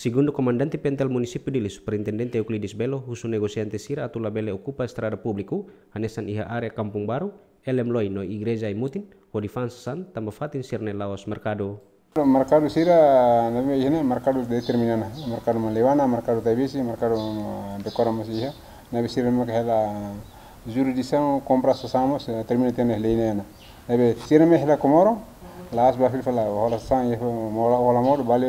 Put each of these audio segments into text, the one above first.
Segundo comandante pentel municipio dele, Superintendente Euclides Belo, o negociante Sira Belo ocupa estrada publiku, anesan iha area kampung Baru, elem loi no igreja imutin, hodifan san, tambafatin sirne laos mercado. Mercado Sira, es ihene, mercado determinana, mercado malevana, mercado tabisi, mercado decora masija, nabi sira me la jurisdição compra sosamos, eh, termina tenes leineana. Nabi sira es kahela comoro, laas bafil fala, hola san, hola mor, vale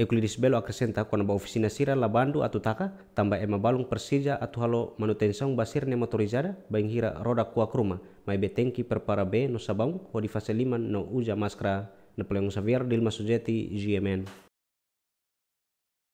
Euclides Belo acrescenta kona ba ofisina sira bandu atu taka tambah ema balung persija atu halo manutenção ne motorizada bainghira roda kua kruma mai betengki perpara B no sabang ho di fase liman no uja maskra Napoleão savier Dilma Sujeti GMN